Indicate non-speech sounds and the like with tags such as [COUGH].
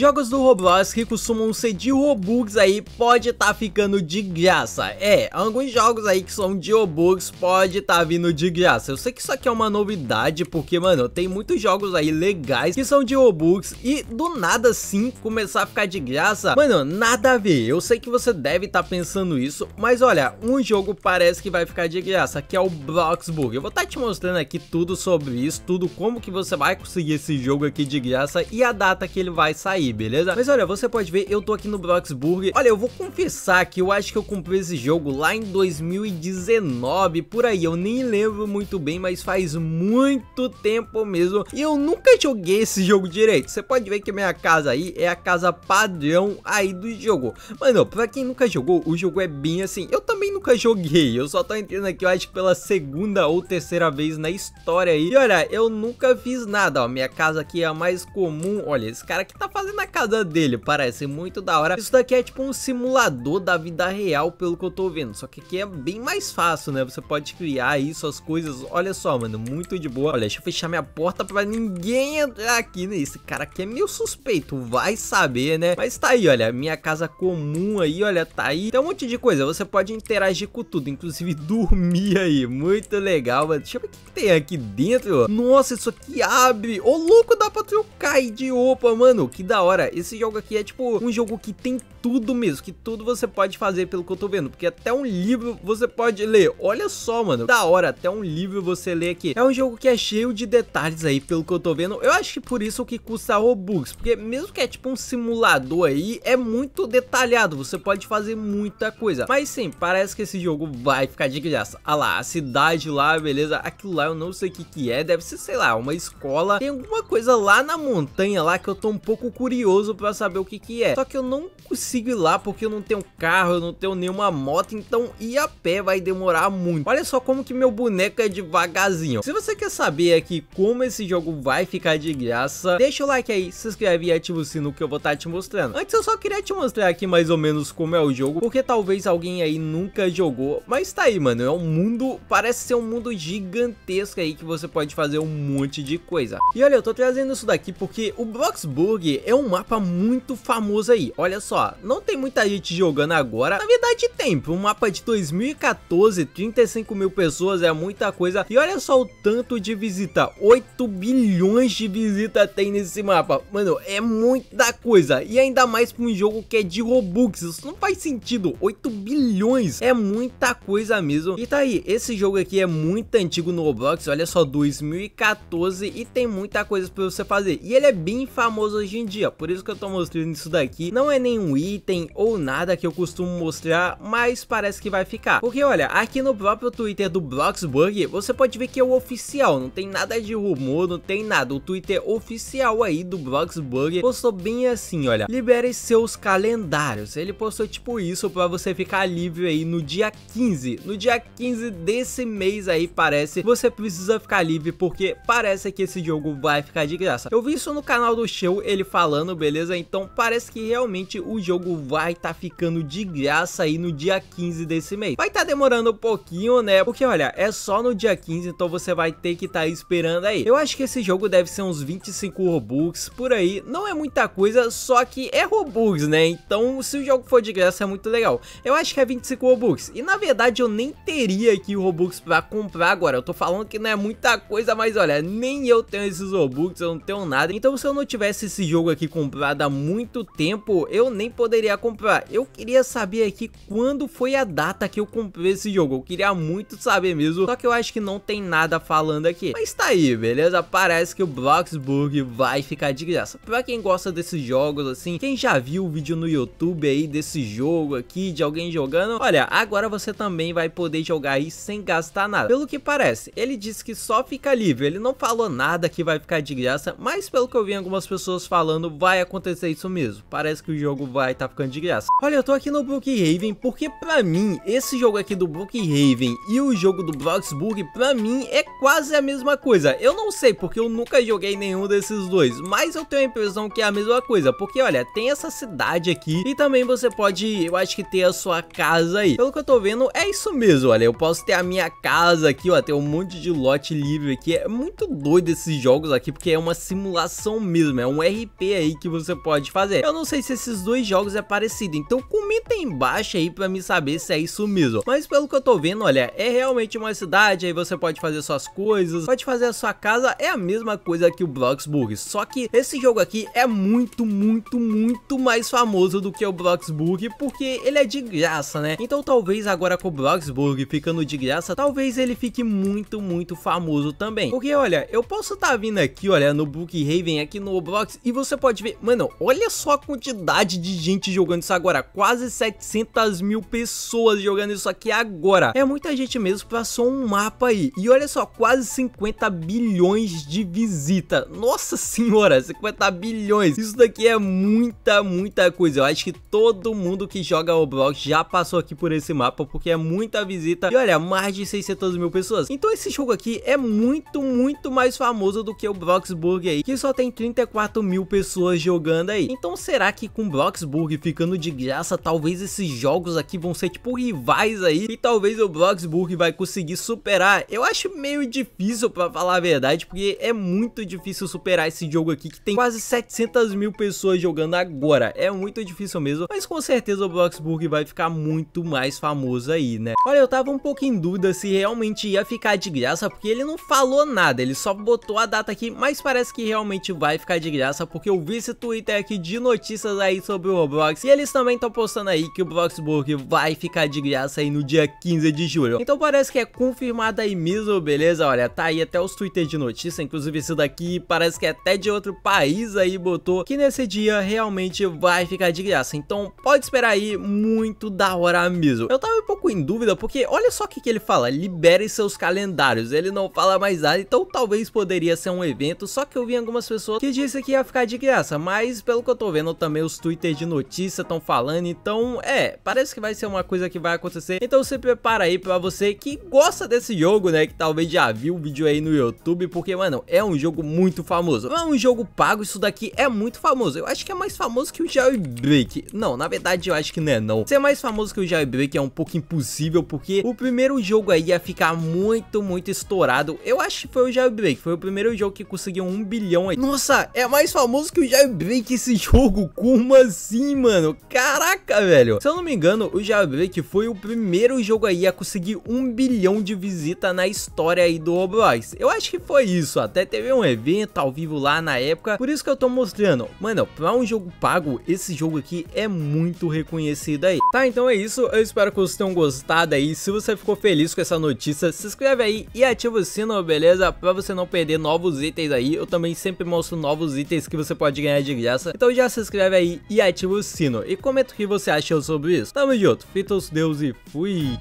Jogos do Roblox que costumam ser de Robux aí pode tá ficando de graça. É, alguns jogos aí que são de Robux pode tá vindo de graça. Eu sei que isso aqui é uma novidade porque, mano, tem muitos jogos aí legais que são de Robux e do nada sim começar a ficar de graça. Mano, nada a ver. Eu sei que você deve estar tá pensando isso, mas olha, um jogo parece que vai ficar de graça, que é o Bloxburg. Eu vou estar tá te mostrando aqui tudo sobre isso, tudo como que você vai conseguir esse jogo aqui de graça e a data que ele vai sair beleza? Mas olha, você pode ver, eu tô aqui no Bloxburg. Olha, eu vou confessar que eu acho que eu comprei esse jogo lá em 2019, por aí. Eu nem lembro muito bem, mas faz muito tempo mesmo. E eu nunca joguei esse jogo direito. Você pode ver que minha casa aí é a casa padrão aí do jogo. Mano, pra quem nunca jogou, o jogo é bem assim. Eu também nunca joguei. Eu só tô entrando aqui, eu acho, pela segunda ou terceira vez na história aí. E olha, eu nunca fiz nada, ó. Minha casa aqui é a mais comum. Olha, esse cara aqui tá fazendo na casa dele, parece muito da hora. Isso daqui é tipo um simulador da vida real, pelo que eu tô vendo. Só que aqui é bem mais fácil, né? Você pode criar aí suas coisas. Olha só, mano, muito de boa. Olha, deixa eu fechar minha porta pra ninguém entrar aqui, né? Esse cara aqui é meio suspeito, vai saber, né? Mas tá aí, olha, minha casa comum aí, olha, tá aí. Tem um monte de coisa, você pode interagir com tudo, inclusive [LAUGHS] dormir aí. Muito legal, mano. Deixa eu ver o que tem aqui dentro. Nossa, isso aqui abre. Ô, louco, dá pra trocar de roupa, mano. Que da da hora. Esse jogo aqui é tipo um jogo que tem tudo mesmo, que tudo você pode fazer pelo que eu tô vendo, porque até um livro você pode ler. Olha só, mano, da hora, até um livro você lê aqui. É um jogo que é cheio de detalhes aí, pelo que eu tô vendo. Eu acho que por isso que custa Robux, porque mesmo que é tipo um simulador aí, é muito detalhado, você pode fazer muita coisa. Mas sim, parece que esse jogo vai ficar de graça. Ah lá, a cidade lá, beleza, aquilo lá eu não sei o que que é, deve ser, sei lá, uma escola. Tem alguma coisa lá na montanha lá que eu tô um pouco curioso curioso para saber o que que é. Só que eu não consigo ir lá porque eu não tenho carro, eu não tenho nenhuma moto, então ir a pé vai demorar muito. Olha só como que meu boneco é devagarzinho. Se você quer saber aqui como esse jogo vai ficar de graça, deixa o like aí, se inscreve e ativa o sino que eu vou estar tá te mostrando. Antes eu só queria te mostrar aqui mais ou menos como é o jogo, porque talvez alguém aí nunca jogou, mas tá aí, mano, é um mundo, parece ser um mundo gigantesco aí que você pode fazer um monte de coisa. E olha, eu tô trazendo isso daqui porque o Bloxburg é um um mapa muito famoso aí. Olha só, não tem muita gente jogando agora. Na verdade tem, um mapa de 2014, 35 mil pessoas é muita coisa. E olha só o tanto de visita, 8 bilhões de visita tem nesse mapa. Mano, é muita coisa. E ainda mais para um jogo que é de Robux, isso não faz sentido. 8 bilhões é muita coisa mesmo. E tá aí, esse jogo aqui é muito antigo no Roblox, olha só, 2014 e tem muita coisa para você fazer. E ele é bem famoso hoje em dia por isso que eu tô mostrando isso daqui. Não é nenhum item ou nada que eu costumo mostrar, mas parece que vai ficar. Porque olha, aqui no próprio Twitter do Bloxburg, você pode ver que é o oficial, não tem nada de rumor, não tem nada. O Twitter oficial aí do Bloxburg postou bem assim, olha, libere seus calendários. Ele postou tipo isso pra você ficar livre aí no dia 15. No dia 15 desse mês aí, parece, você precisa ficar livre porque parece que esse jogo vai ficar de graça. Eu vi isso no canal do Show, ele falando falando, beleza? Então parece que realmente o jogo vai estar tá ficando de graça aí no dia 15 desse mês. Vai estar tá demorando um pouquinho, né? Porque olha, é só no dia 15, então você vai ter que estar tá esperando aí. Eu acho que esse jogo deve ser uns 25 Robux por aí. Não é muita coisa, só que é Robux, né? Então se o jogo for de graça é muito legal. Eu acho que é 25 Robux. E na verdade eu nem teria aqui Robux pra comprar agora. Eu tô falando que não é muita coisa, mas olha, nem eu tenho esses Robux, eu não tenho nada. Então se eu não tivesse esse jogo aqui comprado há muito tempo, eu nem poderia comprar. Eu queria saber aqui quando foi a data que eu comprei esse jogo. Eu queria muito saber mesmo, só que eu acho que não tem nada falando aqui. Mas tá aí, beleza? Parece que o Bloxburg vai ficar de graça. Pra quem gosta desses jogos assim, quem já viu o vídeo no YouTube aí desse jogo aqui, de alguém jogando, olha, agora você também vai poder jogar aí sem gastar nada. Pelo que parece, ele disse que só fica livre, ele não falou nada que vai ficar de graça, mas pelo que eu vi algumas pessoas falando, vai acontecer isso mesmo. Parece que o jogo vai tá ficando de graça. Olha, eu tô aqui no Brookhaven porque pra mim, esse jogo aqui do Brookhaven e o jogo do Bloxburg, pra mim, é quase a mesma coisa. Eu não sei porque eu nunca joguei nenhum desses dois, mas eu tenho a impressão que é a mesma coisa. Porque, olha, tem essa cidade aqui e também você pode, eu acho que ter a sua casa aí. Pelo que eu tô vendo, é isso mesmo, olha. Eu posso ter a minha casa aqui, ó, tem um monte de lote livre aqui. É muito doido esses jogos aqui porque é uma simulação mesmo, é um RP aí aí que você pode fazer. Eu não sei se esses dois jogos é parecido, então comenta aí embaixo aí pra me saber se é isso mesmo. Mas pelo que eu tô vendo, olha, é realmente uma cidade, aí você pode fazer suas coisas, pode fazer a sua casa, é a mesma coisa que o Bloxburg, só que esse jogo aqui é muito, muito, muito mais famoso do que o Bloxburg, porque ele é de graça, né? Então talvez agora com o Bloxburg ficando de graça, talvez ele fique muito, muito famoso também. Porque olha, eu posso estar tá vindo aqui, olha, no Haven aqui no Roblox, e você pode pode ver, mano, olha só a quantidade de gente jogando isso agora. Quase 700 mil pessoas jogando isso aqui agora. É muita gente mesmo pra só um mapa aí. E olha só, quase 50 bilhões de visitas. Nossa senhora, 50 bilhões. Isso daqui é muita, muita coisa. Eu acho que todo mundo que joga Roblox já passou aqui por esse mapa, porque é muita visita. E olha, mais de 600 mil pessoas. Então esse jogo aqui é muito, muito mais famoso do que o Bloxburg aí, que só tem 34 mil pessoas pessoas jogando aí. Então será que com Bloxburg ficando de graça, talvez esses jogos aqui vão ser tipo rivais aí e talvez o Bloxburg vai conseguir superar? Eu acho meio difícil para falar a verdade, porque é muito difícil superar esse jogo aqui que tem quase 700 mil pessoas jogando agora. É muito difícil mesmo, mas com certeza o Bloxburg vai ficar muito mais famoso aí, né? Olha, eu tava um pouco em dúvida se realmente ia ficar de graça, porque ele não falou nada, ele só botou a data aqui, mas parece que realmente vai ficar de graça, porque eu vi vi esse Twitter aqui de notícias aí sobre o Roblox. E eles também estão postando aí que o Bloxburg vai ficar de graça aí no dia 15 de julho. Então parece que é confirmado aí mesmo, beleza? Olha, tá aí até os Twitter de notícia, inclusive esse daqui parece que é até de outro país aí botou que nesse dia realmente vai ficar de graça. Então pode esperar aí muito da hora mesmo. Eu tava um pouco em dúvida porque olha só o que, que ele fala, libere seus calendários. Ele não fala mais nada, então talvez poderia ser um evento, só que eu vi algumas pessoas que disse que ia ficar de graça graça, mas pelo que eu tô vendo também os twitters de notícia estão falando, então é, parece que vai ser uma coisa que vai acontecer. Então se prepara aí pra você que gosta desse jogo, né, que talvez já viu o vídeo aí no YouTube, porque, mano, é um jogo muito famoso. Não é um jogo pago, isso daqui é muito famoso. Eu acho que é mais famoso que o Jailbreak. Não, na verdade eu acho que não é não. Ser é mais famoso que o Jailbreak é um pouco impossível, porque o primeiro jogo aí ia ficar muito, muito estourado. Eu acho que foi o Jailbreak, foi o primeiro jogo que conseguiu um bilhão aí. Nossa, é mais famoso que o jailbreak esse jogo? Como assim, mano? Caraca, velho. Se eu não me engano, o jailbreak foi o primeiro jogo aí a conseguir um bilhão de visita na história aí do Roblox. Eu acho que foi isso. Até teve um evento ao vivo lá na época. Por isso que eu tô mostrando. Mano, pra um jogo pago, esse jogo aqui é muito reconhecido aí. Tá, então é isso. Eu espero que vocês tenham gostado aí. Se você ficou feliz com essa notícia, se inscreve aí e ativa o sino, beleza? Pra você não perder novos itens aí. Eu também sempre mostro novos itens que você pode pode ganhar de graça. Então já se inscreve aí e ativa o sino. E comenta o que você achou sobre isso. Tamo junto, os deus e fui!